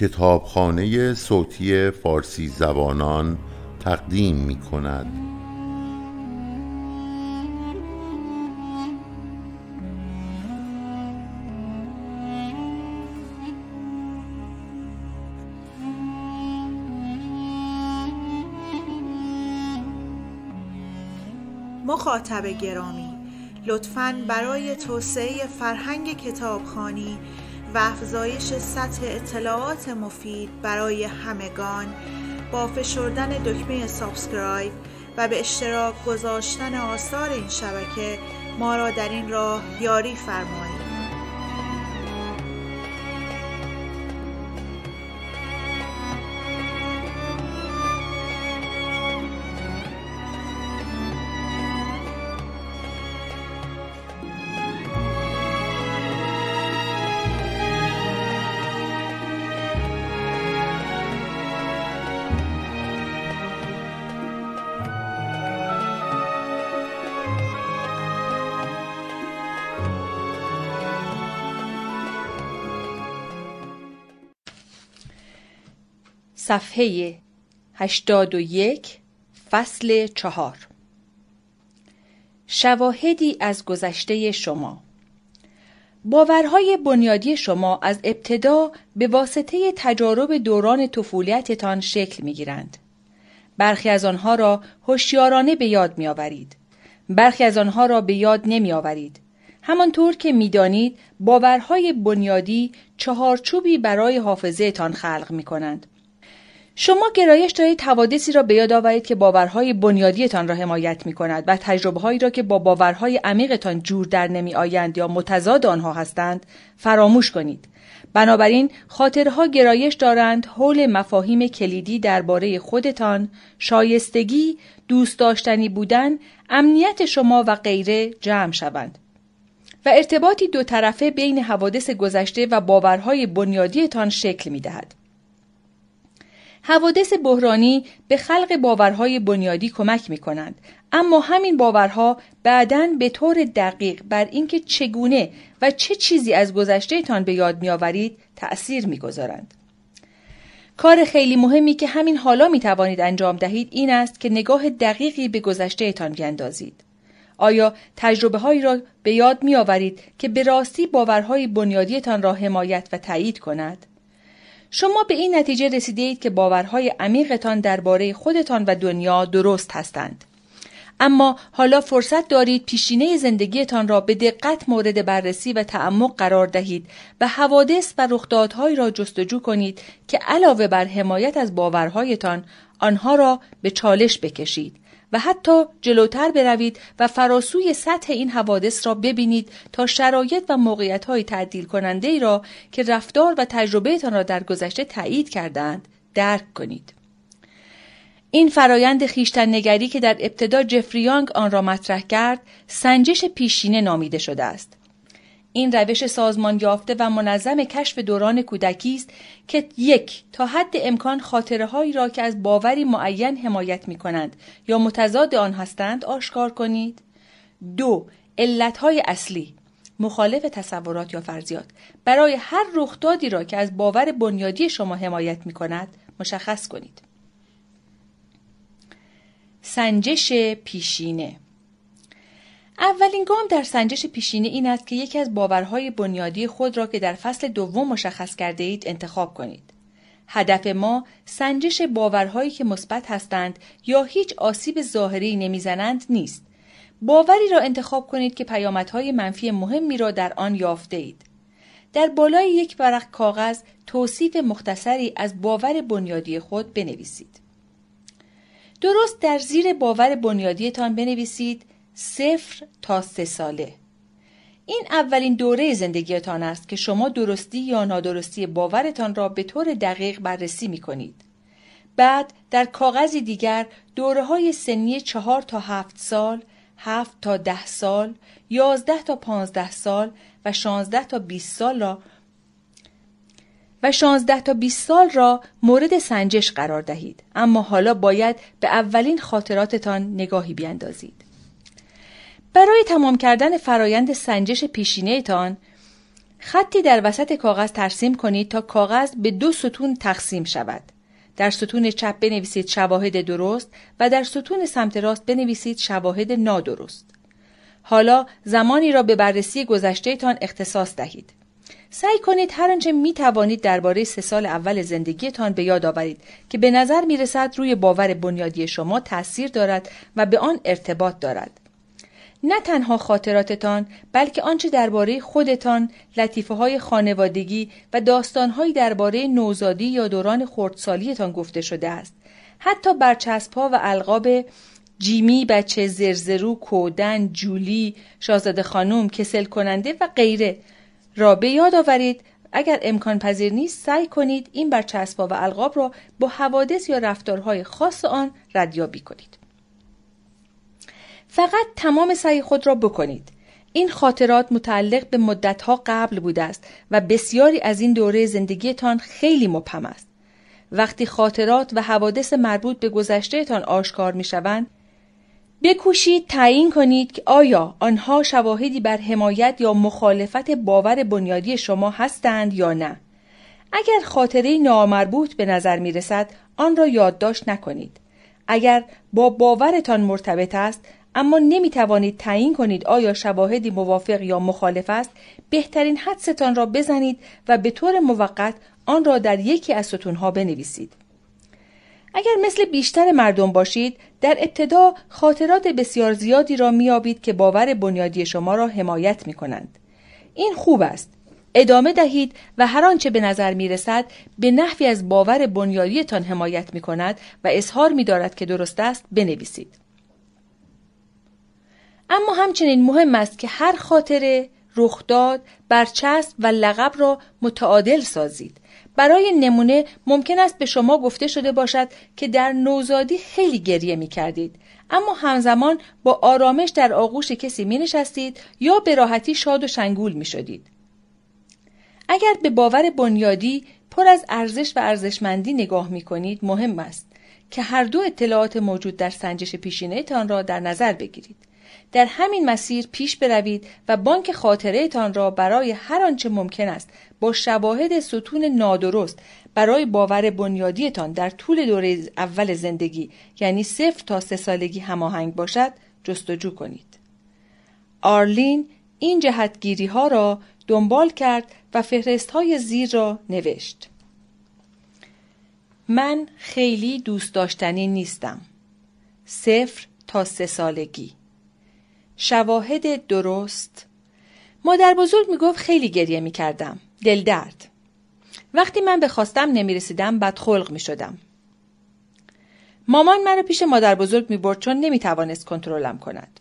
کتابخانه صوتی فارسی زبانان تقدیم می کند. مخاطب گرامی لطفا برای توسعه فرهنگ کتابخانی و افزایش سطح اطلاعات مفید برای همگان با فشردن دکمه سابسکرایب و به اشتراک گذاشتن آثار این شبکه ما را در این راه یاری فرمایید صفحه 81 فصل چهار شواهدی از گذشته شما باورهای بنیادی شما از ابتدا به واسطه تجارب دوران طفولیتتان شکل می گیرند. برخی از آنها را هوشیارانه به یاد می آورید. برخی از آنها را به یاد نمی آورید. همانطور که دانید باورهای بنیادی چهارچوبی برای تان خلق می کنند. شما گرایش دارید حوادثی را به یاد آورید که باورهای بنیادیتان را حمایت می کند و تجربه هایی را که با باورهای عمیقتان جور در نمی آیند یا متضاد آنها هستند فراموش کنید. بنابراین خاطرها گرایش دارند حول مفاهیم کلیدی درباره خودتان، شایستگی، دوست داشتنی بودن، امنیت شما و غیره جمع شوند. و ارتباطی دو طرفه بین حوادث گذشته و باورهای بنیادیتان شکل می دهد. حوادث بحرانی به خلق باورهای بنیادی کمک می کنند. اما همین باورها بعدا به طور دقیق بر اینکه چگونه و چه چیزی از گذشتهتان به یاد میآورید تأثیر میگذارند. کار خیلی مهمی که همین حالا می توانید انجام دهید این است که نگاه دقیقی به گذشتهتان بیندازید. آیا تجربه هایی را به یاد می آورید که به راستی باورهای بنیادیتان را حمایت و تایید کند؟ شما به این نتیجه رسیده که باورهای عمیقتان درباره خودتان و دنیا درست هستند. اما حالا فرصت دارید پیشینه زندگیتان را به دقت مورد بررسی و تعمق قرار دهید و حوادث و رخدادهایی را جستجو کنید که علاوه بر حمایت از باورهایتان آنها را به چالش بکشید و حتی جلوتر بروید و فراسوی سطح این حوادث را ببینید تا شرایط و موقعیت های تعدیل کننده ای را که رفتار و تجربهتان را در گذشته تایید کردند درک کنید. این فرایند خیشتن نگری که در ابتدا جفریانگ آن را مطرح کرد سنجش پیشینه نامیده شده است. این روش سازمان یافته و منظم کشف دوران کودکی است که یک تا حد امکان خاطره هایی را که از باوری معین حمایت می کنند یا متضاد آن هستند آشکار کنید دو علت های اصلی مخالف تصورات یا فرضیات برای هر رخدادی را که از باور بنیادی شما حمایت می کند مشخص کنید سنجش پیشینه اولین گام در سنجش پیشینه این است که یکی از باورهای بنیادی خود را که در فصل دوم مشخص کرده اید انتخاب کنید. هدف ما سنجش باورهایی که مثبت هستند یا هیچ آسیب ظاهری نمیزنند نیست. باوری را انتخاب کنید که پیامدهای منفی مهمی را در آن یافته اید. در بالای یک ورق کاغذ توصیف مختصری از باور بنیادی خود بنویسید. درست در زیر باور بنیادیتان بنویسید صفر تا سه ساله این اولین دوره زندگیتان است که شما درستی یا نادرستی باورتان را به طور دقیق بررسی می کنید. بعد در کاغذی دیگر دوره های سنی چهار تا هفت سال، هفت تا ده سال، یازده تا پانزده سال و شانزده تا بیست سال را و تا 20 سال را مورد سنجش قرار دهید اما حالا باید به اولین خاطراتتان نگاهی بیندازید. برای تمام کردن فرایند سنجش پیشینه تان، خطی در وسط کاغذ ترسیم کنید تا کاغذ به دو ستون تقسیم شود. در ستون چپ بنویسید شواهد درست و در ستون سمت راست بنویسید شواهد نادرست. حالا زمانی را به بررسی گذشته تان اختصاص دهید. سعی کنید هر آنچه می توانید درباره سه سال اول زندگیتان به یاد آورید که به نظر می رسد روی باور بنیادی شما تاثیر دارد و به آن ارتباط دارد. نه تنها خاطراتتان بلکه آنچه درباره خودتان لطیفه های خانوادگی و داستانهایی درباره نوزادی یا دوران خردسالیتان گفته شده است حتی برچسب ها و القاب جیمی بچه زرزرو کودن جولی شاهزاده خانم کسل کننده و غیره را به یاد آورید اگر امکان پذیر نیست سعی کنید این برچسب و القاب را با حوادث یا رفتارهای خاص آن ردیابی کنید فقط تمام سعی خود را بکنید این خاطرات متعلق به مدتها قبل بوده است و بسیاری از این دوره زندگیتان خیلی مبهم است وقتی خاطرات و حوادث مربوط به گذشتهتان آشکار می شوند بکوشید تعیین کنید که آیا آنها شواهدی بر حمایت یا مخالفت باور بنیادی شما هستند یا نه اگر خاطره نامربوط به نظر می رسد آن را یادداشت نکنید اگر با باورتان مرتبط است اما نمی توانید تعیین کنید آیا شواهدی موافق یا مخالف است بهترین حدستان را بزنید و به طور موقت آن را در یکی از ستونها بنویسید اگر مثل بیشتر مردم باشید در ابتدا خاطرات بسیار زیادی را میابید که باور بنیادی شما را حمایت می کنند. این خوب است ادامه دهید و هر آنچه به نظر می رسد به نحوی از باور بنیادیتان حمایت می کند و اظهار می دارد که درست است بنویسید. اما همچنین مهم است که هر خاطره، رخداد، برچسب و لقب را متعادل سازید. برای نمونه ممکن است به شما گفته شده باشد که در نوزادی خیلی گریه می کردید. اما همزمان با آرامش در آغوش کسی می نشستید یا به راحتی شاد و شنگول می شدید. اگر به باور بنیادی پر از ارزش و ارزشمندی نگاه می کنید مهم است که هر دو اطلاعات موجود در سنجش پیشینه تان را در نظر بگیرید. در همین مسیر پیش بروید و بانک تان را برای هر آنچه ممکن است با شواهد ستون نادرست برای باور بنیادیتان در طول دوره اول زندگی یعنی صفر تا سه سالگی هماهنگ باشد جستجو کنید آرلین این جهتگیری ها را دنبال کرد و فهرست های زیر را نوشت من خیلی دوست داشتنی نیستم صفر تا سه سالگی شواهد درست مادر بزرگ میگفت خیلی گریه میکردم دل درد وقتی من به خواستم نمیرسیدم بدخلق میشدم مامان مرا پیش مادر بزرگ می برد چون نمی توانست کنترلم کند.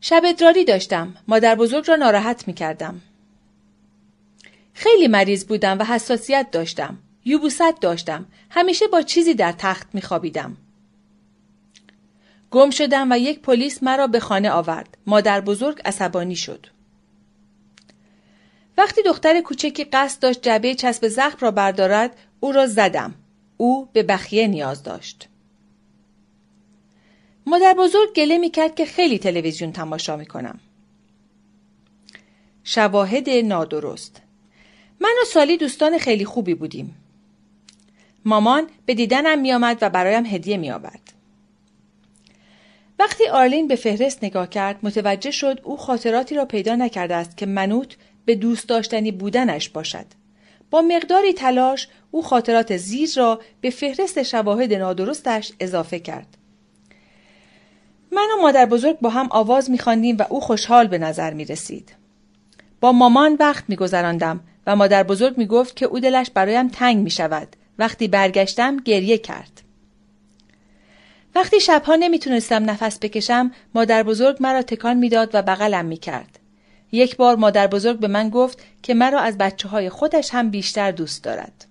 شب ادراری داشتم. مادر بزرگ را ناراحت می خیلی مریض بودم و حساسیت داشتم. یوبوست داشتم. همیشه با چیزی در تخت میخوابیدم. گم شدم و یک پلیس مرا به خانه آورد. مادر بزرگ عصبانی شد. وقتی دختر کوچکی قصد داشت جبه چسب زخم را بردارد او را زدم. او به بخیه نیاز داشت. مادر بزرگ گله می کرد که خیلی تلویزیون تماشا می کنم. شواهد نادرست من و سالی دوستان خیلی خوبی بودیم. مامان به دیدنم می آمد و برایم هدیه می آورد. وقتی آرلین به فهرست نگاه کرد متوجه شد او خاطراتی را پیدا نکرده است که منوط به دوست داشتنی بودنش باشد با مقداری تلاش او خاطرات زیر را به فهرست شواهد نادرستش اضافه کرد من و مادر بزرگ با هم آواز میخواندیم و او خوشحال به نظر می رسید. با مامان وقت میگذراندم و مادر بزرگ می گفت که او دلش برایم تنگ می شود. وقتی برگشتم گریه کرد. وقتی شبها نمیتونستم نفس بکشم مادر بزرگ مرا تکان میداد و بغلم میکرد. یک بار مادر بزرگ به من گفت که مرا از بچه های خودش هم بیشتر دوست دارد.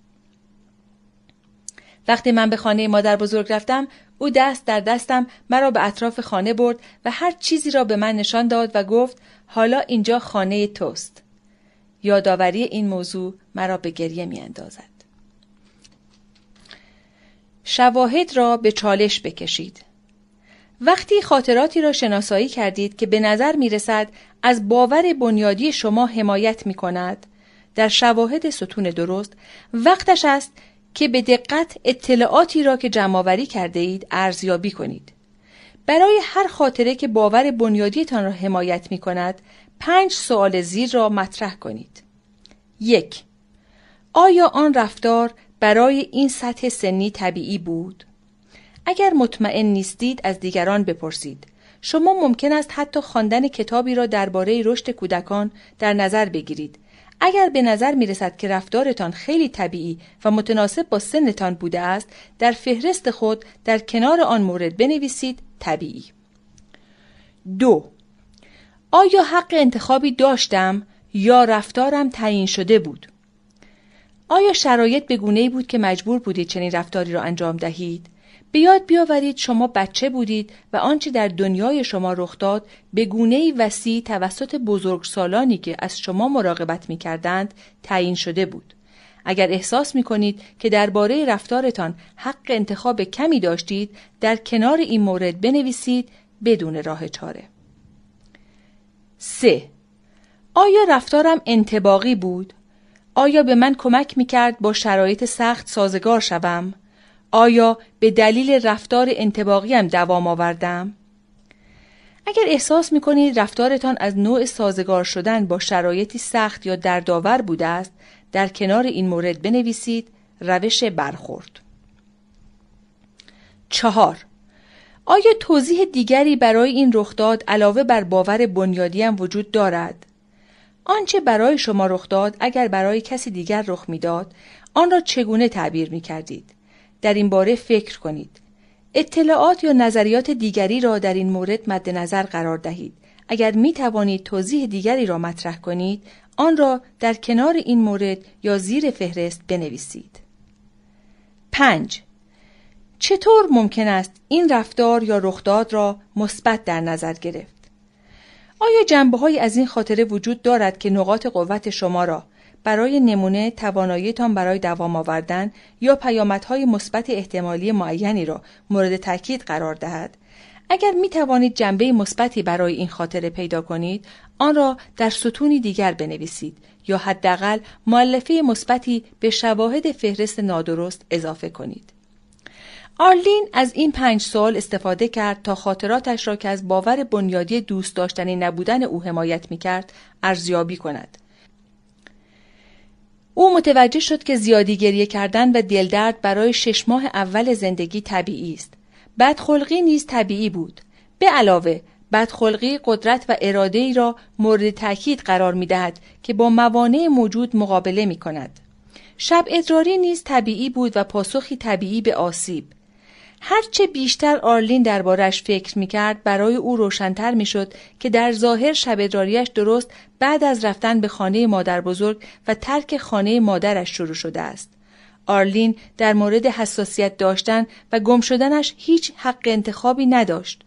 وقتی من به خانه مادر بزرگ رفتم او دست در دستم مرا به اطراف خانه برد و هر چیزی را به من نشان داد و گفت حالا اینجا خانه توست. یادآوری این موضوع مرا به گریه می شواهد را به چالش بکشید. وقتی خاطراتی را شناسایی کردید که به نظر می رسد از باور بنیادی شما حمایت می کند در شواهد ستون درست وقتش است که به دقت اطلاعاتی را که جمعآوری کرده اید ارزیابی کنید. برای هر خاطره که باور بنیادیتان را حمایت می کند پنج سوال زیر را مطرح کنید. یک آیا آن رفتار برای این سطح سنی طبیعی بود؟ اگر مطمئن نیستید از دیگران بپرسید. شما ممکن است حتی خواندن کتابی را درباره رشد کودکان در نظر بگیرید. اگر به نظر می رسد که رفتارتان خیلی طبیعی و متناسب با سنتان بوده است، در فهرست خود در کنار آن مورد بنویسید طبیعی. دو آیا حق انتخابی داشتم یا رفتارم تعیین شده بود؟ آیا شرایط به گونه‌ای بود که مجبور بودید چنین رفتاری را انجام دهید؟ بیاد بیاورید شما بچه بودید و آنچه در دنیای شما رخ داد به گونه‌ای وسیع توسط بزرگسالانی که از شما مراقبت کردند تعیین شده بود. اگر احساس می کنید که درباره رفتارتان حق انتخاب کمی داشتید در کنار این مورد بنویسید بدون راه چاره. 3. آیا رفتارم انتباقی بود؟ آیا به من کمک می کرد با شرایط سخت سازگار شوم؟ آیا به دلیل رفتار انتباقیم دوام آوردم؟ اگر احساس می کنید رفتارتان از نوع سازگار شدن با شرایطی سخت یا دردآور بوده است، در کنار این مورد بنویسید روش برخورد. چهار آیا توضیح دیگری برای این رخداد علاوه بر باور بنیادی وجود دارد؟ آنچه برای شما رخ داد اگر برای کسی دیگر رخ میداد آن را چگونه تعبیر می کردید؟ در این باره فکر کنید. اطلاعات یا نظریات دیگری را در این مورد مد نظر قرار دهید. اگر می توانید توضیح دیگری را مطرح کنید، آن را در کنار این مورد یا زیر فهرست بنویسید. 5. چطور ممکن است این رفتار یا رخداد را مثبت در نظر گرفت؟ آیا جنبه های از این خاطره وجود دارد که نقاط قوت شما را برای نمونه تواناییتان برای دوام آوردن یا پیامدهای مثبت احتمالی معینی را مورد تاکید قرار دهد اگر می توانید جنبه مثبتی برای این خاطره پیدا کنید آن را در ستونی دیگر بنویسید یا حداقل معلفه مثبتی به شواهد فهرست نادرست اضافه کنید آرلین از این پنج سال استفاده کرد تا خاطراتش را که از باور بنیادی دوست داشتنی نبودن او حمایت می کرد ارزیابی کند. او متوجه شد که زیادی گریه کردن و دلدرد برای شش ماه اول زندگی طبیعی است. بدخلقی نیز طبیعی بود. به علاوه بدخلقی قدرت و اراده ای را مورد تاکید قرار می دهد که با موانع موجود مقابله می کند. شب ادراری نیز طبیعی بود و پاسخی طبیعی به آسیب. هرچه بیشتر آرلین دربارش فکر میکرد برای او روشنتر میشد که در ظاهر شبدراریش درست بعد از رفتن به خانه مادر بزرگ و ترک خانه مادرش شروع شده است. آرلین در مورد حساسیت داشتن و گم شدنش هیچ حق انتخابی نداشت.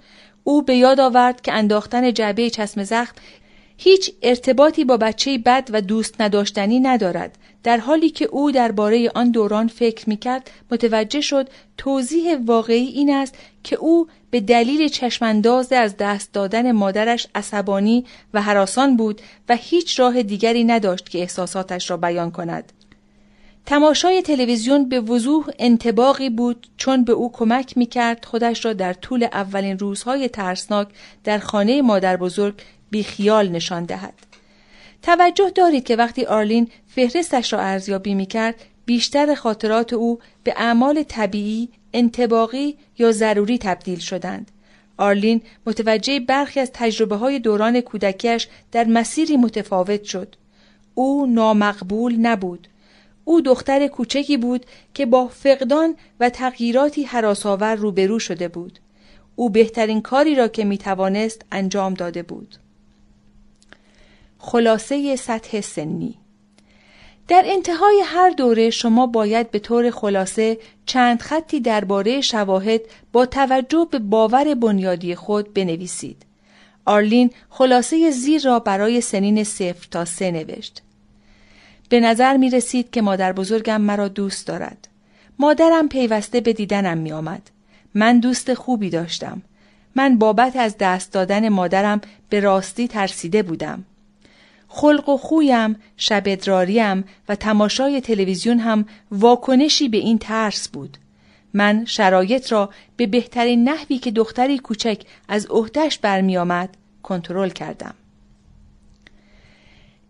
او به یاد آورد که انداختن جعبه چسم زخم هیچ ارتباطی با بچه بد و دوست نداشتنی ندارد در حالی که او درباره آن دوران فکر می کرد متوجه شد توضیح واقعی این است که او به دلیل چشمانداز از دست دادن مادرش عصبانی و حراسان بود و هیچ راه دیگری نداشت که احساساتش را بیان کند. تماشای تلویزیون به وضوح انتباقی بود چون به او کمک می کرد خودش را در طول اولین روزهای ترسناک در خانه مادر بزرگ بیخیال نشان دهد توجه دارید که وقتی آرلین فهرستش را ارزیابی می کرد بیشتر خاطرات او به اعمال طبیعی، انتباقی یا ضروری تبدیل شدند. آرلین متوجه برخی از تجربه های دوران کودکیش در مسیری متفاوت شد. او نامقبول نبود. او دختر کوچکی بود که با فقدان و تغییراتی حراساور روبرو شده بود. او بهترین کاری را که می توانست انجام داده بود. خلاصه سطح سنی در انتهای هر دوره شما باید به طور خلاصه چند خطی درباره شواهد با توجه به باور بنیادی خود بنویسید. آرلین خلاصه زیر را برای سنین صفر تا سه نوشت. به نظر می رسید که مادر بزرگم مرا دوست دارد. مادرم پیوسته به دیدنم می آمد. من دوست خوبی داشتم. من بابت از دست دادن مادرم به راستی ترسیده بودم. خلق و خویم، شب ادراریم و تماشای تلویزیون هم واکنشی به این ترس بود. من شرایط را به بهترین نحوی که دختری کوچک از عهدهش آمد کنترل کردم.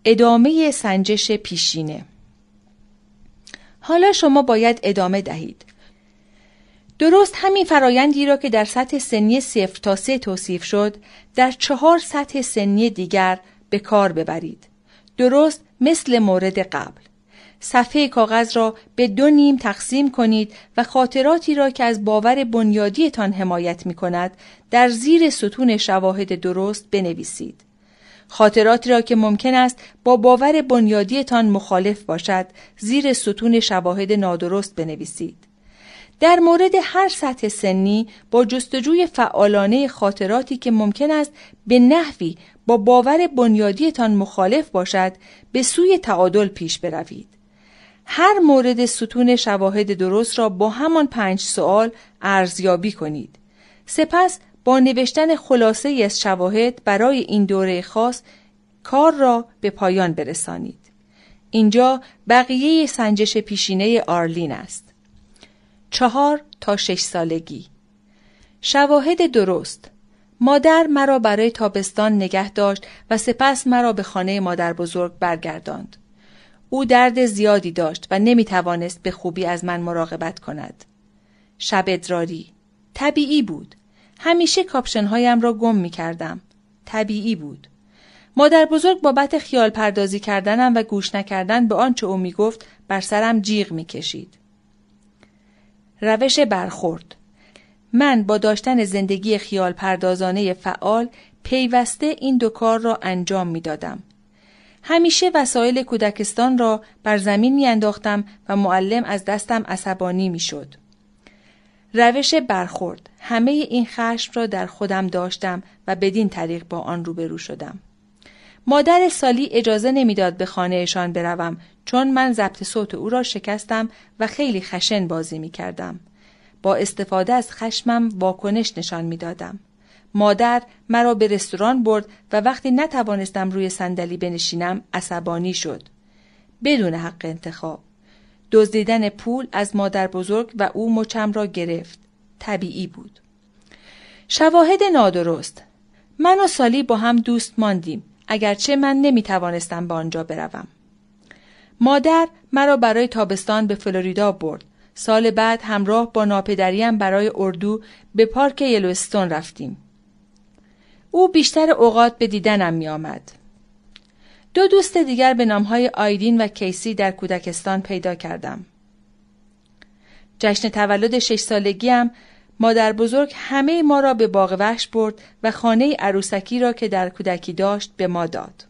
ادامه سنجش پیشینه حالا شما باید ادامه دهید. درست همین فرایندی را که در سطح سنی صفر تا سه توصیف شد، در چهار سطح سنی دیگر به کار ببرید. درست مثل مورد قبل. صفحه کاغذ را به دو نیم تقسیم کنید و خاطراتی را که از باور بنیادیتان حمایت می کند در زیر ستون شواهد درست بنویسید. خاطراتی را که ممکن است با باور بنیادیتان مخالف باشد زیر ستون شواهد نادرست بنویسید. در مورد هر سطح سنی با جستجوی فعالانه خاطراتی که ممکن است به نحوی با باور بنیادیتان مخالف باشد به سوی تعادل پیش بروید هر مورد ستون شواهد درست را با همان پنج سوال ارزیابی کنید سپس با نوشتن خلاصه از شواهد برای این دوره خاص کار را به پایان برسانید اینجا بقیه سنجش پیشینه آرلین است چهار تا شش سالگی شواهد درست مادر مرا برای تابستان نگه داشت و سپس مرا به خانه مادر بزرگ برگرداند. او درد زیادی داشت و نمی توانست به خوبی از من مراقبت کند. شب ادراری طبیعی بود. همیشه کاپشنهایم را گم می کردم. طبیعی بود. مادر بزرگ بابت خیال پردازی کردنم و گوش نکردن به آنچه او می گفت بر سرم جیغ می کشید. روش برخورد من با داشتن زندگی خیال پردازانه فعال پیوسته این دو کار را انجام می دادم. همیشه وسایل کودکستان را بر زمین می انداختم و معلم از دستم عصبانی می شد. روش برخورد همه این خشم را در خودم داشتم و بدین طریق با آن روبرو شدم. مادر سالی اجازه نمیداد به خانهشان بروم چون من ضبط صوت او را شکستم و خیلی خشن بازی می کردم. با استفاده از خشمم واکنش نشان میدادم. مادر مرا به رستوران برد و وقتی نتوانستم روی صندلی بنشینم عصبانی شد. بدون حق انتخاب. دزدیدن پول از مادر بزرگ و او مچم را گرفت. طبیعی بود. شواهد نادرست. من و سالی با هم دوست ماندیم اگرچه من نمی توانستم به آنجا بروم. مادر مرا برای تابستان به فلوریدا برد سال بعد همراه با ناپدریم برای اردو به پارک یلوستون رفتیم. او بیشتر اوقات به دیدنم می آمد. دو دوست دیگر به نامهای آیدین و کیسی در کودکستان پیدا کردم. جشن تولد شش سالگیم مادر بزرگ همه ما را به باغ وحش برد و خانه عروسکی را که در کودکی داشت به ما داد.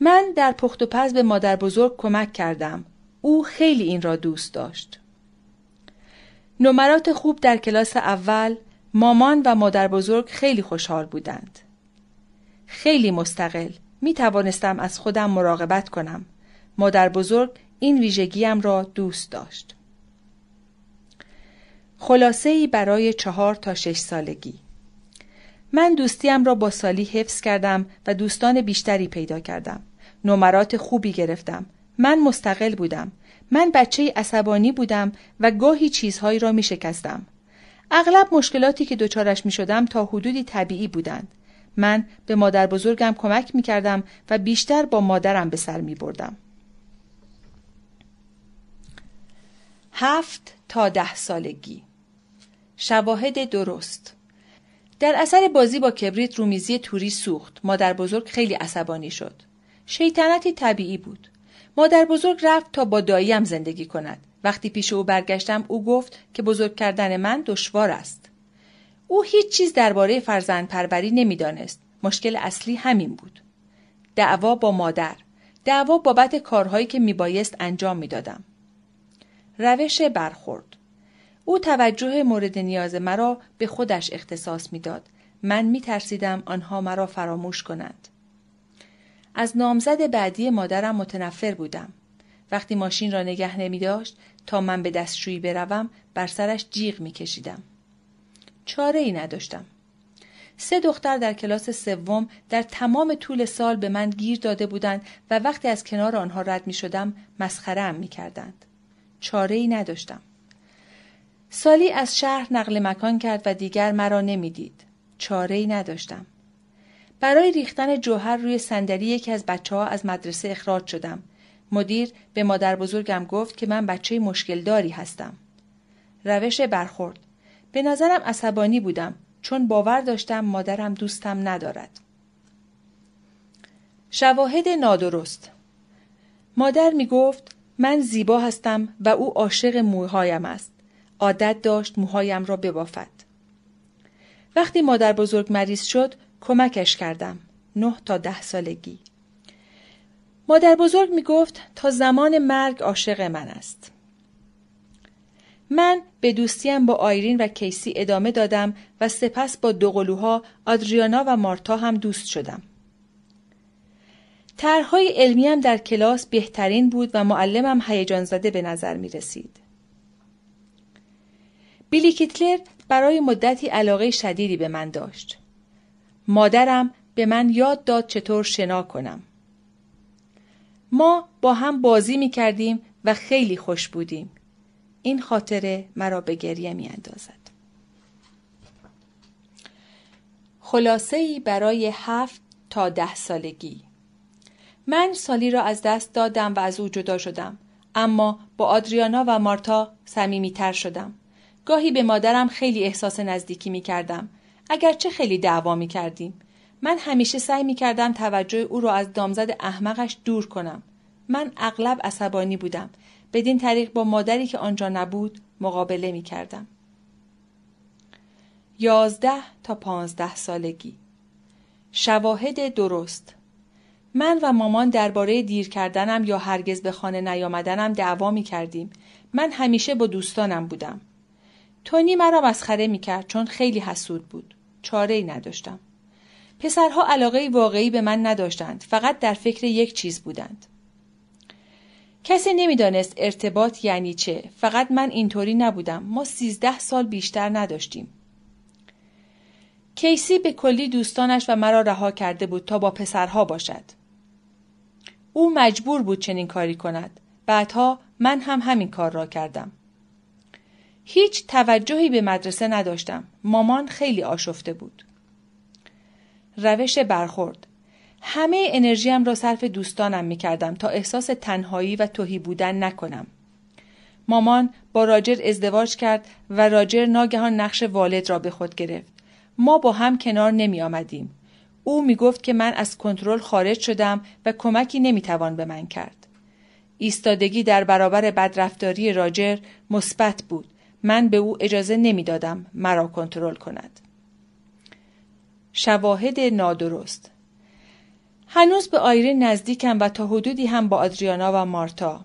من در پخت و پز به مادر بزرگ کمک کردم او خیلی این را دوست داشت. نمرات خوب در کلاس اول مامان و مادر بزرگ خیلی خوشحال بودند. خیلی مستقل می توانستم از خودم مراقبت کنم. مادر بزرگ این ویژگیم را دوست داشت. خلاصه ای برای چهار تا شش سالگی من دوستیم را با سالی حفظ کردم و دوستان بیشتری پیدا کردم. نمرات خوبی گرفتم من مستقل بودم. من بچه عصبانی بودم و گاهی چیزهایی را می شکستم. اغلب مشکلاتی که دچارش می شدم تا حدودی طبیعی بودند. من به مادر بزرگم کمک می کردم و بیشتر با مادرم به سر می بردم. هفت تا ده سالگی شواهد درست در اثر بازی با کبریت رومیزی توری سوخت مادر بزرگ خیلی عصبانی شد شیطنتی طبیعی بود مادر بزرگ رفت تا با داییم زندگی کند. وقتی پیش او برگشتم او گفت که بزرگ کردن من دشوار است. او هیچ چیز درباره فرزند پروری دانست. مشکل اصلی همین بود. دعوا با مادر. دعوا بابت کارهایی که می بایست انجام دادم. روش برخورد او توجه مورد نیاز مرا به خودش اختصاص میداد من ترسیدم آنها مرا فراموش کنند از نامزد بعدی مادرم متنفر بودم. وقتی ماشین را نگه نمی داشت تا من به دستشویی بروم بر سرش جیغ می کشیدم. چاره ای نداشتم. سه دختر در کلاس سوم در تمام طول سال به من گیر داده بودند و وقتی از کنار آنها رد می شدم مسخره هم می کردند. چاره ای نداشتم. سالی از شهر نقل مکان کرد و دیگر مرا نمیدید. چاره ای نداشتم. برای ریختن جوهر روی صندلی یکی از بچه ها از مدرسه اخراج شدم. مدیر به مادر بزرگم گفت که من بچه مشکلداری هستم. روش برخورد به نظرم عصبانی بودم چون باور داشتم مادرم دوستم ندارد. شواهد نادرست مادر می گفت من زیبا هستم و او عاشق موهایم است. عادت داشت موهایم را ببافد. وقتی مادر بزرگ مریض شد کمکش کردم. نه تا ده سالگی. مادر بزرگ می گفت تا زمان مرگ عاشق من است. من به دوستیم با آیرین و کیسی ادامه دادم و سپس با دوقلوها آدریانا و مارتا هم دوست شدم. طرحهای علمیم در کلاس بهترین بود و معلمم هیجان زده به نظر می رسید. بیلی کیتلر برای مدتی علاقه شدیدی به من داشت. مادرم به من یاد داد چطور شنا کنم. ما با هم بازی می کردیم و خیلی خوش بودیم. این خاطره مرا به گریه می اندازد. خلاصه ای برای هفت تا ده سالگی من سالی را از دست دادم و از او جدا شدم اما با آدریانا و مارتا صمیمیتر شدم گاهی به مادرم خیلی احساس نزدیکی می کردم اگرچه خیلی دعوا می کردیم. من همیشه سعی می کردم توجه او را از دامزد احمقش دور کنم. من اغلب عصبانی بودم. بدین طریق با مادری که آنجا نبود مقابله می کردم. یازده تا پانزده سالگی شواهد درست من و مامان درباره دیر کردنم یا هرگز به خانه نیامدنم دعوا می کردیم. من همیشه با دوستانم بودم. تونی مرا مسخره می کرد چون خیلی حسود بود. چاره نداشتم. پسرها علاقه واقعی به من نداشتند فقط در فکر یک چیز بودند. کسی نمیدانست ارتباط یعنی چه فقط من اینطوری نبودم ما سیزده سال بیشتر نداشتیم کیسی به کلی دوستانش و مرا رها کرده بود تا با پسرها باشد او مجبور بود چنین کاری کند بعدها من هم همین کار را کردم هیچ توجهی به مدرسه نداشتم. مامان خیلی آشفته بود. روش برخورد همه انرژیم را صرف دوستانم می کردم تا احساس تنهایی و توهی بودن نکنم. مامان با راجر ازدواج کرد و راجر ناگهان نقش والد را به خود گرفت. ما با هم کنار نمی آمدیم. او می گفت که من از کنترل خارج شدم و کمکی نمی توان به من کرد. ایستادگی در برابر بدرفتاری راجر مثبت بود من به او اجازه نمیدادم مرا کنترل کند شواهد نادرست هنوز به آیرین نزدیکم و تا حدودی هم با آدریانا و مارتا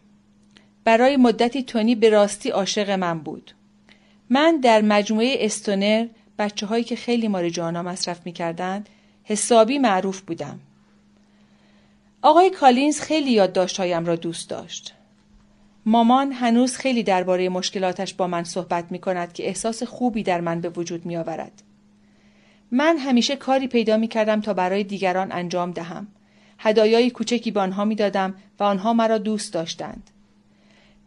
برای مدتی تونی به راستی عاشق من بود من در مجموعه استونر بچه هایی که خیلی مارجوانا مصرف میکردند حسابی معروف بودم آقای کالینز خیلی یادداشتهایم را دوست داشت مامان هنوز خیلی درباره مشکلاتش با من صحبت می کند که احساس خوبی در من به وجود می آورد. من همیشه کاری پیدا می کردم تا برای دیگران انجام دهم. هدایای کوچکی به آنها می دادم و آنها مرا دوست داشتند.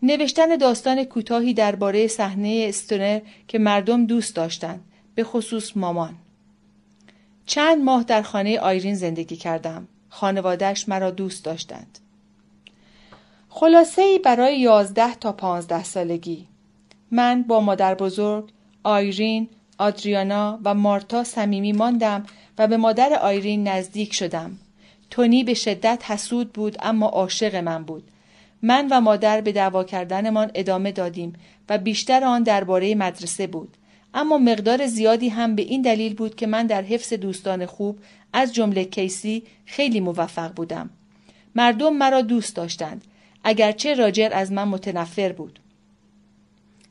نوشتن داستان کوتاهی درباره صحنه استونر که مردم دوست داشتند به خصوص مامان چند ماه در خانه آیرین زندگی کردم خانوادهش مرا دوست داشتند خلاصه ای برای یازده تا پانزده سالگی من با مادر بزرگ، آیرین، آدریانا و مارتا صمیمی ماندم و به مادر آیرین نزدیک شدم. تونی به شدت حسود بود اما عاشق من بود. من و مادر به دعوا کردنمان ادامه دادیم و بیشتر آن درباره مدرسه بود. اما مقدار زیادی هم به این دلیل بود که من در حفظ دوستان خوب از جمله کیسی خیلی موفق بودم. مردم مرا دوست داشتند اگرچه راجر از من متنفر بود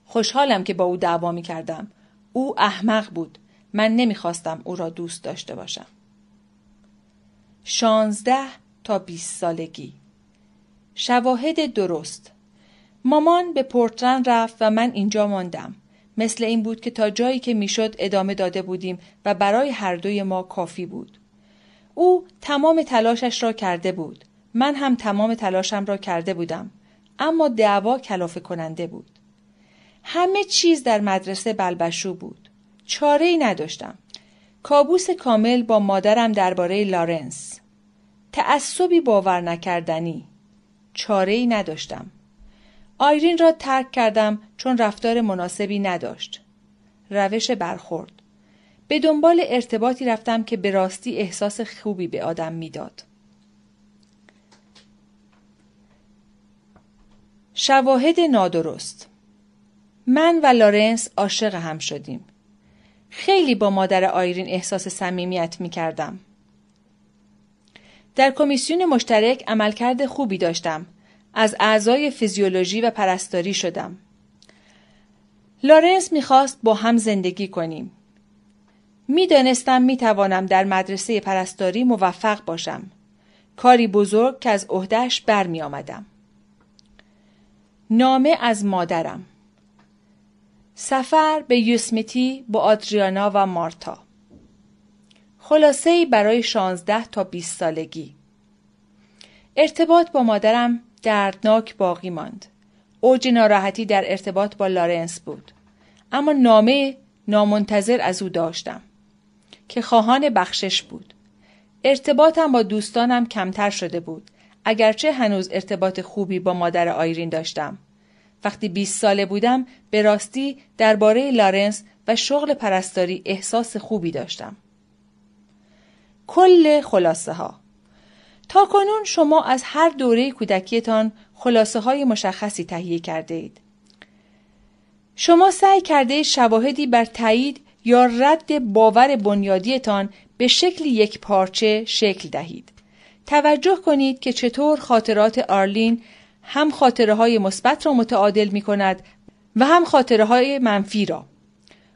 خوشحالم که با او دعوا می کردم او احمق بود من نمیخواستم او را دوست داشته باشم شانزده تا بیست سالگی شواهد درست مامان به پورترن رفت و من اینجا ماندم مثل این بود که تا جایی که میشد ادامه داده بودیم و برای هر دوی ما کافی بود او تمام تلاشش را کرده بود من هم تمام تلاشم را کرده بودم اما دعوا کلافه کننده بود همه چیز در مدرسه بلبشو بود چاره ای نداشتم کابوس کامل با مادرم درباره لارنس تعصبی باور نکردنی چاره ای نداشتم آیرین را ترک کردم چون رفتار مناسبی نداشت روش برخورد به دنبال ارتباطی رفتم که به راستی احساس خوبی به آدم میداد شواهد نادرست من و لارنس عاشق هم شدیم. خیلی با مادر آیرین احساس صمیمیت می کردم. در کمیسیون مشترک عملکرد خوبی داشتم. از اعضای فیزیولوژی و پرستاری شدم. لارنس میخواست با هم زندگی کنیم. میدانستم میتوانم در مدرسه پرستاری موفق باشم. کاری بزرگ که از عهدهش برمیآمدم. نامه از مادرم سفر به یوسمیتی با آدریانا و مارتا خلاصه ای برای 16 تا 20 سالگی ارتباط با مادرم دردناک باقی ماند اوج ناراحتی در ارتباط با لارنس بود اما نامه نامنتظر از او داشتم که خواهان بخشش بود ارتباطم با دوستانم کمتر شده بود اگرچه هنوز ارتباط خوبی با مادر آیرین داشتم. وقتی 20 ساله بودم به راستی درباره لارنس و شغل پرستاری احساس خوبی داشتم. کل خلاصه ها تا کنون شما از هر دوره کودکیتان خلاصه های مشخصی تهیه کرده اید. شما سعی کرده شواهدی بر تایید یا رد باور بنیادیتان به شکل یک پارچه شکل دهید. توجه کنید که چطور خاطرات آرلین هم خاطره های مثبت را متعادل می کند و هم خاطره های منفی را.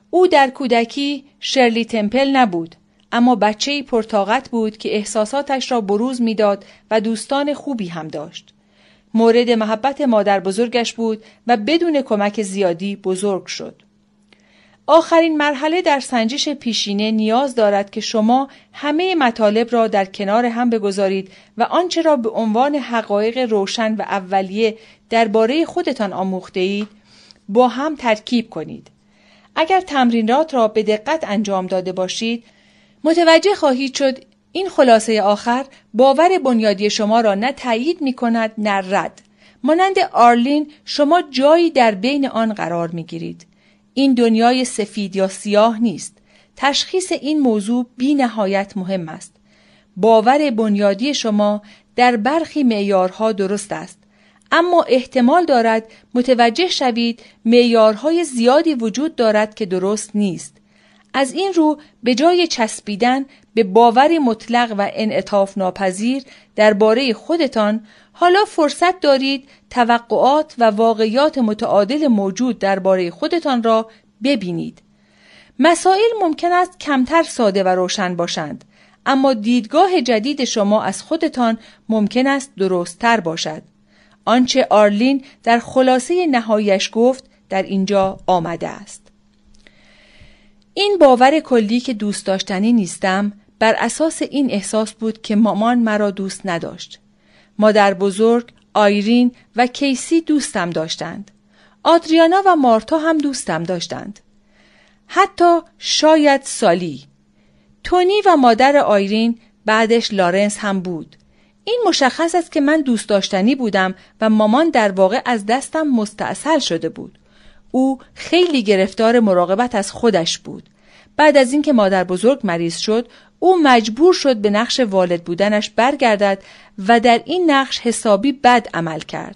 او در کودکی شرلی تمپل نبود اما بچه پرتاقت بود که احساساتش را بروز میداد و دوستان خوبی هم داشت. مورد محبت مادر بزرگش بود و بدون کمک زیادی بزرگ شد. آخرین مرحله در سنجش پیشینه نیاز دارد که شما همه مطالب را در کنار هم بگذارید و آنچه را به عنوان حقایق روشن و اولیه درباره خودتان آموخته اید با هم ترکیب کنید. اگر تمرینات را به دقت انجام داده باشید متوجه خواهید شد این خلاصه آخر باور بنیادی شما را نه تایید می کند نه رد. مانند آرلین شما جایی در بین آن قرار می گیرید. این دنیای سفید یا سیاه نیست تشخیص این موضوع بی نهایت مهم است باور بنیادی شما در برخی معیارها درست است اما احتمال دارد متوجه شوید معیارهای زیادی وجود دارد که درست نیست از این رو به جای چسبیدن به باور مطلق و انعطاف ناپذیر درباره خودتان حالا فرصت دارید توقعات و واقعیات متعادل موجود درباره خودتان را ببینید. مسائل ممکن است کمتر ساده و روشن باشند اما دیدگاه جدید شما از خودتان ممکن است درستتر باشد. آنچه آرلین در خلاصه نهایش گفت در اینجا آمده است. این باور کلی که دوست داشتنی نیستم بر اساس این احساس بود که مامان مرا دوست نداشت. مادر بزرگ، آیرین و کیسی دوستم داشتند. آدریانا و مارتا هم دوستم داشتند. حتی شاید سالی. تونی و مادر آیرین بعدش لارنس هم بود. این مشخص است که من دوست داشتنی بودم و مامان در واقع از دستم مستاصل شده بود. او خیلی گرفتار مراقبت از خودش بود بعد از اینکه مادر بزرگ مریض شد او مجبور شد به نقش والد بودنش برگردد و در این نقش حسابی بد عمل کرد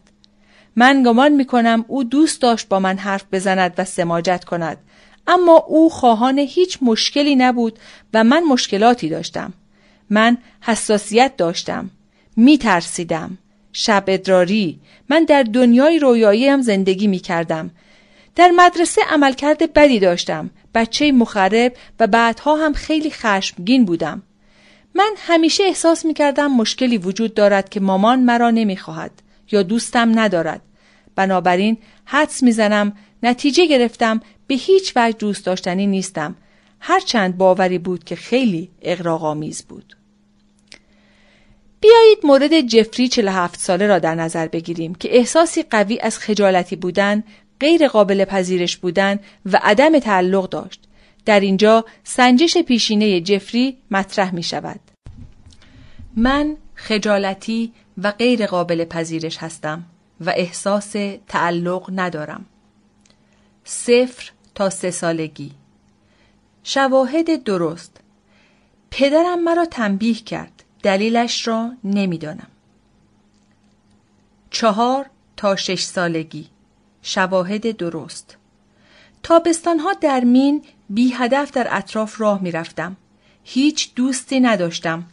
من گمان می کنم او دوست داشت با من حرف بزند و سماجت کند اما او خواهان هیچ مشکلی نبود و من مشکلاتی داشتم من حساسیت داشتم می ترسیدم شب ادراری من در دنیای رویایی هم زندگی می کردم در مدرسه عملکرد بدی داشتم بچه مخرب و بعدها هم خیلی خشمگین بودم من همیشه احساس می کردم مشکلی وجود دارد که مامان مرا نمی خواهد یا دوستم ندارد بنابراین حدس میزنم نتیجه گرفتم به هیچ وجه دوست داشتنی نیستم هرچند باوری بود که خیلی اقراغامیز بود بیایید مورد جفری 47 ساله را در نظر بگیریم که احساسی قوی از خجالتی بودن غیر قابل پذیرش بودن و عدم تعلق داشت. در اینجا سنجش پیشینه جفری مطرح می شود. من خجالتی و غیر قابل پذیرش هستم و احساس تعلق ندارم. صفر تا سه سالگی شواهد درست پدرم مرا تنبیه کرد دلیلش را نمیدانم. چهار تا شش سالگی شواهد درست تابستانها در مین بی هدف در اطراف راه می رفتم. هیچ دوستی نداشتم.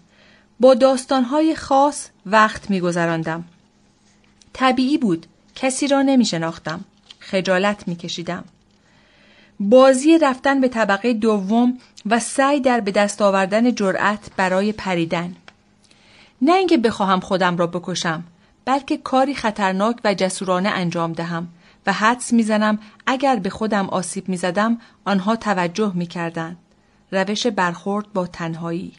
با داستانهای خاص وقت می گذراندم. طبیعی بود. کسی را نمی شناختم. خجالت می کشیدم. بازی رفتن به طبقه دوم و سعی در به دست آوردن جرأت برای پریدن. نه اینکه بخواهم خودم را بکشم، بلکه کاری خطرناک و جسورانه انجام دهم و حدس میزنم اگر به خودم آسیب میزدم آنها توجه میکردند. روش برخورد با تنهایی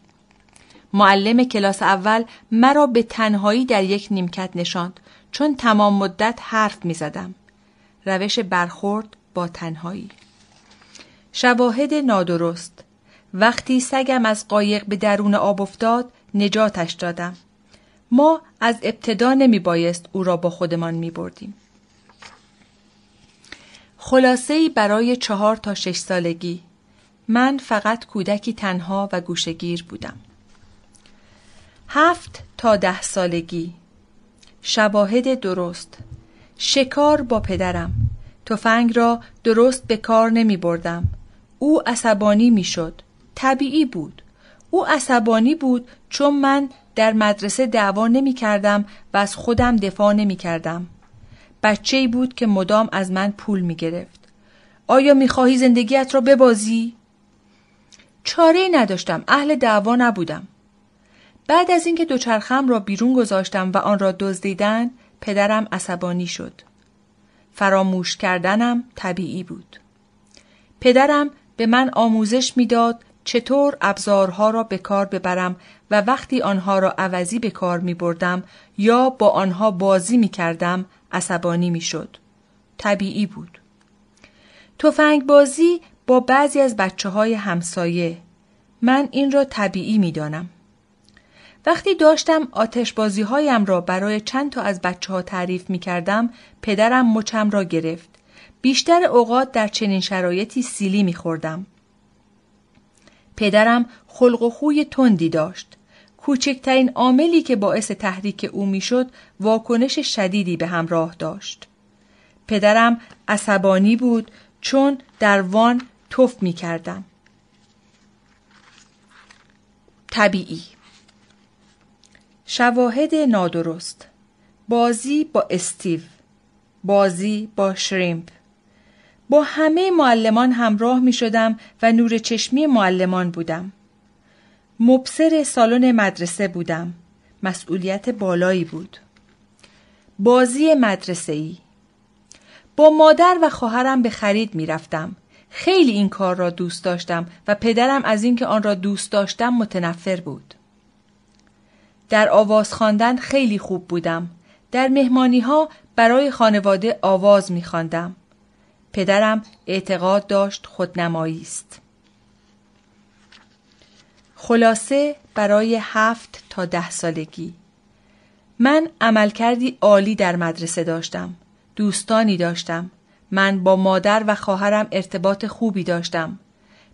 معلم کلاس اول مرا به تنهایی در یک نیمکت نشاند چون تمام مدت حرف میزدم. روش برخورد با تنهایی شواهد نادرست وقتی سگم از قایق به درون آب افتاد نجاتش دادم ما از ابتدا نمی او را با خودمان می بردیم. خلاصه برای چهار تا شش سالگی من فقط کودکی تنها و گوشگیر بودم هفت تا ده سالگی شواهد درست شکار با پدرم تفنگ را درست به کار نمی بردم او عصبانی می شد طبیعی بود او عصبانی بود چون من در مدرسه دعوا نمی کردم و از خودم دفاع نمی کردم بچه بود که مدام از من پول می گرفت. آیا می خواهی زندگیت را ببازی؟ چاره ای نداشتم. اهل دعوا نبودم. بعد از اینکه دوچرخم را بیرون گذاشتم و آن را دزدیدند پدرم عصبانی شد. فراموش کردنم طبیعی بود. پدرم به من آموزش میداد چطور ابزارها را به کار ببرم و وقتی آنها را عوضی به کار می بردم یا با آنها بازی می کردم عصبانی میشد. طبیعی بود. تفنگ بازی با بعضی از بچه های همسایه من این را طبیعی دانم. وقتی داشتم آتش بازی هایم را برای چند تا از بچه ها تعریف می کردم پدرم مچم را گرفت. بیشتر اوقات در چنین شرایطی سیلی می خوردم. پدرم خلق و خوی تندی داشت. کوچکترین عاملی که باعث تحریک او میشد واکنش شدیدی به همراه داشت پدرم عصبانی بود چون در وان توف می کردم. طبیعی شواهد نادرست بازی با استیو بازی با شریمپ با همه معلمان همراه می شدم و نور چشمی معلمان بودم مبصر سالن مدرسه بودم. مسئولیت بالایی بود. بازی مدرسه ای. با مادر و خواهرم به خرید می رفتم. خیلی این کار را دوست داشتم و پدرم از اینکه آن را دوست داشتم متنفر بود. در آواز خواندن خیلی خوب بودم. در مهمانی ها برای خانواده آواز می خاندم. پدرم اعتقاد داشت خودنمایی است. خلاصه برای هفت تا ده سالگی من عملکردی عالی در مدرسه داشتم دوستانی داشتم من با مادر و خواهرم ارتباط خوبی داشتم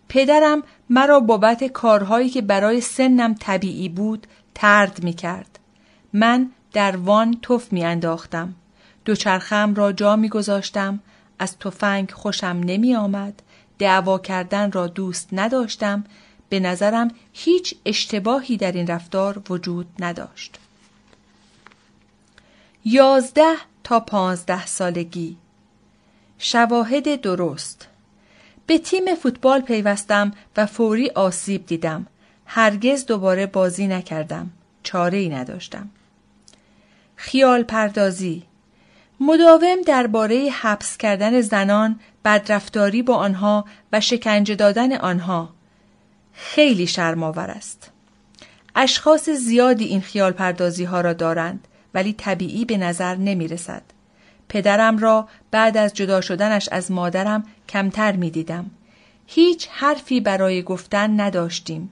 پدرم مرا بابت کارهایی که برای سنم طبیعی بود ترد می کرد. من در وان توف می انداختم. دوچرخم را جا می گذاشتم. از تفنگ خوشم نمی آمد. دعوا کردن را دوست نداشتم به نظرم هیچ اشتباهی در این رفتار وجود نداشت. یازده تا پانزده سالگی شواهد درست به تیم فوتبال پیوستم و فوری آسیب دیدم. هرگز دوباره بازی نکردم. چاره ای نداشتم. خیال پردازی مداوم درباره حبس کردن زنان، بدرفتاری با آنها و شکنجه دادن آنها، خیلی شرماور است. اشخاص زیادی این خیال پردازی ها را دارند ولی طبیعی به نظر نمی رسد. پدرم را بعد از جدا شدنش از مادرم کمتر می دیدم. هیچ حرفی برای گفتن نداشتیم.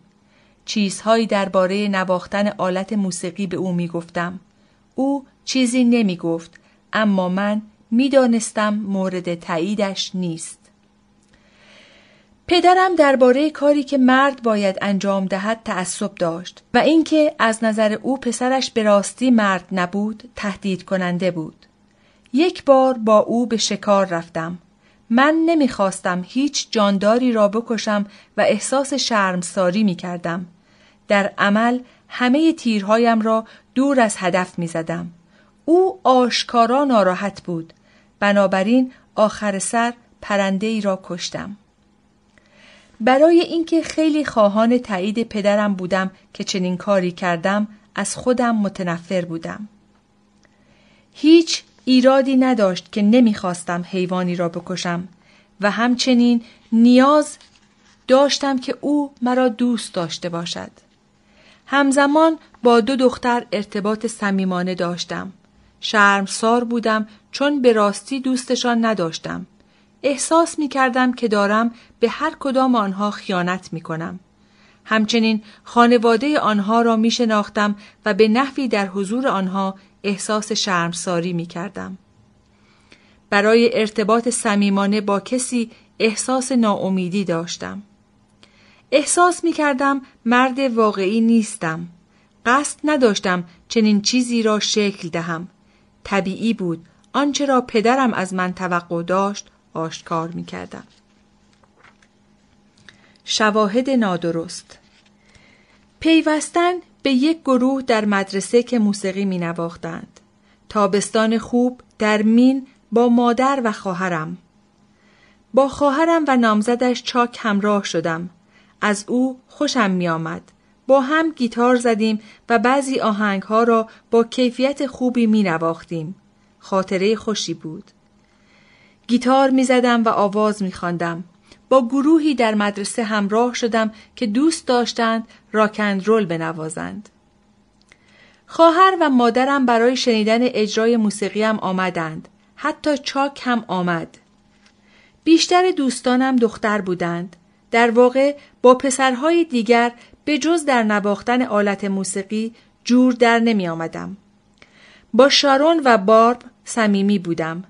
چیزهایی درباره نواختن آلت موسیقی به او می گفتم. او چیزی نمی گفت اما من دانستم مورد تاییدش نیست. پدرم درباره کاری که مرد باید انجام دهد تعصب داشت و اینکه از نظر او پسرش به راستی مرد نبود تهدید کننده بود. یک بار با او به شکار رفتم. من نمیخواستم هیچ جانداری را بکشم و احساس شرمساری می کردم. در عمل همه تیرهایم را دور از هدف می زدم. او آشکارا ناراحت بود. بنابراین آخر سر پرنده ای را کشتم. برای اینکه خیلی خواهان تایید پدرم بودم که چنین کاری کردم از خودم متنفر بودم. هیچ ایرادی نداشت که نمیخواستم حیوانی را بکشم و همچنین نیاز داشتم که او مرا دوست داشته باشد. همزمان با دو دختر ارتباط صمیمانه داشتم. شرمسار بودم چون به راستی دوستشان نداشتم احساس می کردم که دارم به هر کدام آنها خیانت می کنم. همچنین خانواده آنها را می شناختم و به نحوی در حضور آنها احساس شرمساری می کردم. برای ارتباط صمیمانه با کسی احساس ناامیدی داشتم. احساس می کردم مرد واقعی نیستم. قصد نداشتم چنین چیزی را شکل دهم. طبیعی بود آنچه را پدرم از من توقع داشت آشکار میکردم شواهد نادرست پیوستن به یک گروه در مدرسه که موسیقی می نواختند. تابستان خوب در مین با مادر و خواهرم. با خواهرم و نامزدش چاک همراه شدم. از او خوشم می آمد. با هم گیتار زدیم و بعضی آهنگ ها را با کیفیت خوبی می نواختیم. خاطره خوشی بود. گیتار زدم و آواز خاندم. با گروهی در مدرسه همراه شدم که دوست داشتند رول بنوازند خواهر و مادرم برای شنیدن اجرای موسیقیم آمدند حتی چاک هم آمد بیشتر دوستانم دختر بودند در واقع با پسرهای دیگر به جز در نواختن آلت موسیقی جور در نمی آمدم. با شارون و بارب صمیمی بودم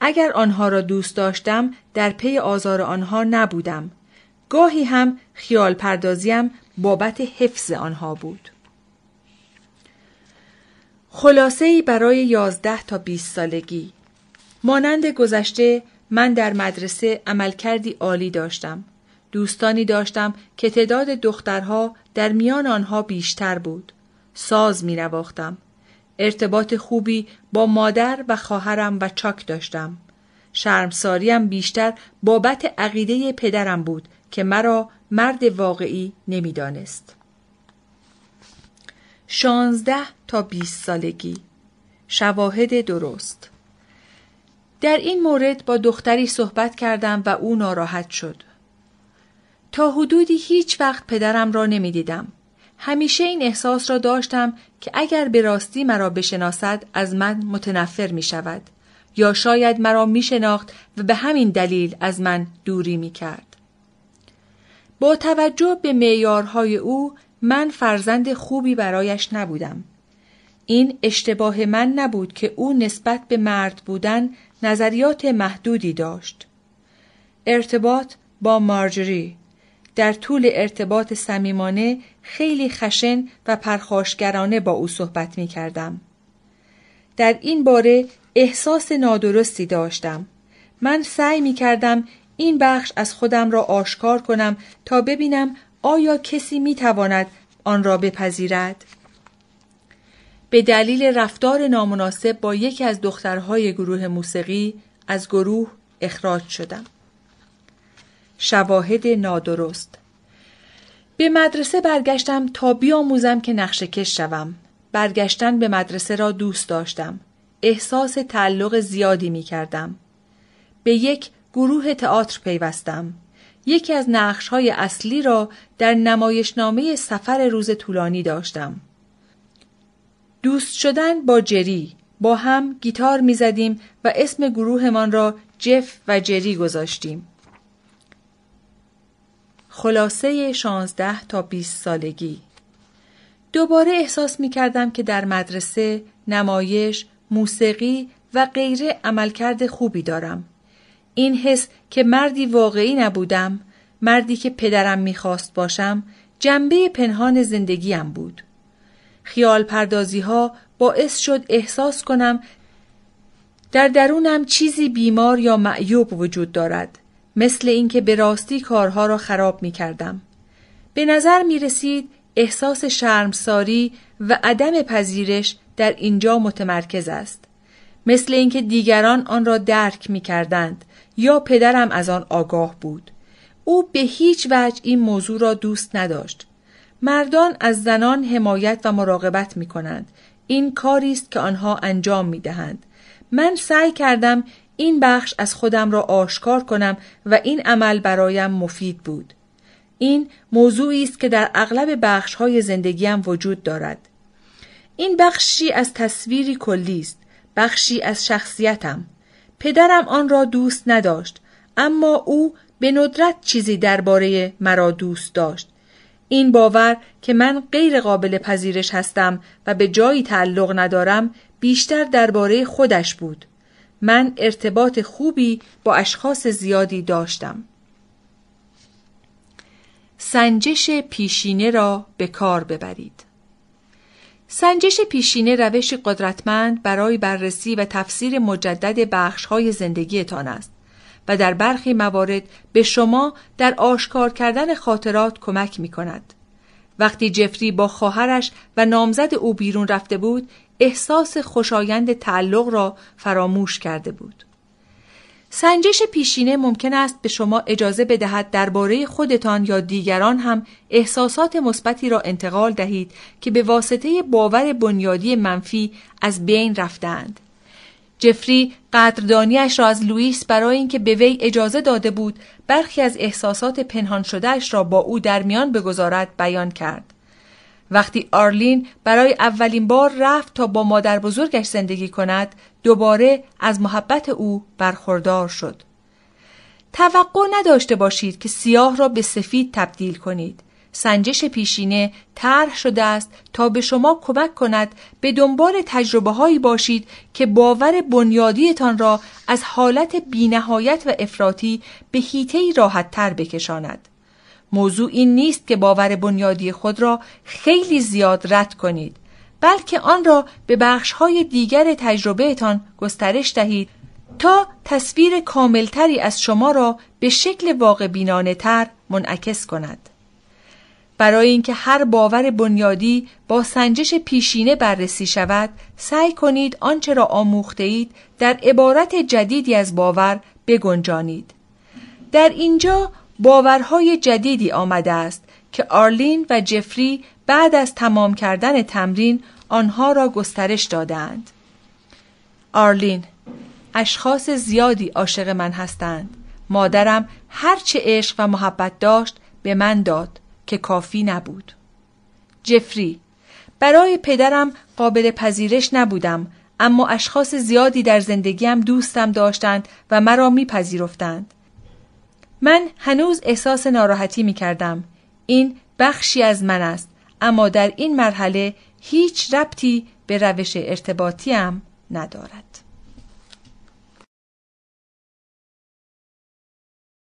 اگر آنها را دوست داشتم در پی آزار آنها نبودم. گاهی هم خیال پردازیم بابت حفظ آنها بود. خلاصه ای برای یازده تا بیست سالگی مانند گذشته من در مدرسه عملکردی عالی داشتم. دوستانی داشتم که تعداد دخترها در میان آنها بیشتر بود. ساز می نواختم. ارتباط خوبی با مادر و خواهرم و چاک داشتم. شرمساریم بیشتر بابت عقیده پدرم بود که مرا مرد واقعی نمیدانست. شانزده تا 20 سالگی شواهد درست در این مورد با دختری صحبت کردم و او ناراحت شد. تا حدودی هیچ وقت پدرم را نمیدیدم. همیشه این احساس را داشتم که اگر به راستی مرا بشناسد از من متنفر می شود یا شاید مرا می شناخت و به همین دلیل از من دوری می کرد. با توجه به معیارهای او من فرزند خوبی برایش نبودم. این اشتباه من نبود که او نسبت به مرد بودن نظریات محدودی داشت. ارتباط با مارجری در طول ارتباط صمیمانه خیلی خشن و پرخاشگرانه با او صحبت می کردم. در این باره احساس نادرستی داشتم. من سعی می کردم این بخش از خودم را آشکار کنم تا ببینم آیا کسی می تواند آن را بپذیرد؟ به دلیل رفتار نامناسب با یکی از دخترهای گروه موسیقی از گروه اخراج شدم. شواهد نادرست به مدرسه برگشتم تا بیاموزم که نقشه کش شوم. برگشتن به مدرسه را دوست داشتم. احساس تعلق زیادی می کردم. به یک گروه تئاتر پیوستم. یکی از نقش های اصلی را در نمایشنامه سفر روز طولانی داشتم. دوست شدن با جری با هم گیتار زدیم و اسم گروهمان را جف و جری گذاشتیم. خلاصه 16 تا 20 سالگی دوباره احساس می کردم که در مدرسه، نمایش، موسیقی و غیره عملکرد خوبی دارم. این حس که مردی واقعی نبودم، مردی که پدرم خواست باشم، جنبه پنهان زندگیم بود. خیال پردازی ها باعث شد احساس کنم در درونم چیزی بیمار یا معیوب وجود دارد. مثل اینکه به راستی کارها را خراب می کردم. به نظر می رسید احساس شرمساری و عدم پذیرش در اینجا متمرکز است. مثل اینکه دیگران آن را درک می کردند یا پدرم از آن آگاه بود. او به هیچ وجه این موضوع را دوست نداشت. مردان از زنان حمایت و مراقبت می کنند. این کاری است که آنها انجام می دهند. من سعی کردم این بخش از خودم را آشکار کنم و این عمل برایم مفید بود. این موضوعی است که در اغلب های زندگیم وجود دارد. این بخشی از تصویری کلی است، بخشی از شخصیتم. پدرم آن را دوست نداشت، اما او به ندرت چیزی درباره مرا دوست داشت. این باور که من غیر قابل پذیرش هستم و به جایی تعلق ندارم بیشتر درباره خودش بود. من ارتباط خوبی با اشخاص زیادی داشتم. سنجش پیشینه را به کار ببرید. سنجش پیشینه روش قدرتمند برای بررسی و تفسیر مجدد بخشهای زندگیتان است و در برخی موارد به شما در آشکار کردن خاطرات کمک می کند. وقتی جفری با خواهرش و نامزد او بیرون رفته بود احساس خوشایند تعلق را فراموش کرده بود. سنجش پیشینه ممکن است به شما اجازه بدهد درباره خودتان یا دیگران هم احساسات مثبتی را انتقال دهید که به واسطه باور بنیادی منفی از بین رفتند. جفری قدردانیش را از لوئیس برای اینکه به وی اجازه داده بود برخی از احساسات پنهان شدهش را با او در میان بگذارد بیان کرد. وقتی آرلین برای اولین بار رفت تا با مادر بزرگش زندگی کند دوباره از محبت او برخوردار شد. توقع نداشته باشید که سیاه را به سفید تبدیل کنید. سنجش پیشینه طرح شده است تا به شما کمک کند به دنبال تجربه هایی باشید که باور بنیادیتان را از حالت بینهایت و افراطی به هیتهی راحت تر بکشاند. موضوع این نیست که باور بنیادی خود را خیلی زیاد رد کنید بلکه آن را به بخشهای دیگر تجربهتان گسترش دهید تا تصویر کاملتری از شما را به شکل واقع بینانه تر منعکس کند. برای اینکه هر باور بنیادی با سنجش پیشینه بررسی شود، سعی کنید آنچه را آموخته اید در عبارت جدیدی از باور بگنجانید. در اینجا باورهای جدیدی آمده است که آرلین و جفری بعد از تمام کردن تمرین آنها را گسترش دادند. آرلین اشخاص زیادی عاشق من هستند. مادرم هرچه عشق و محبت داشت به من داد که کافی نبود. جفری برای پدرم قابل پذیرش نبودم اما اشخاص زیادی در زندگیم دوستم داشتند و مرا میپذیرفتند. من هنوز احساس ناراحتی می کردم. این بخشی از من است اما در این مرحله هیچ ربطی به روش ارتباطیم ندارد.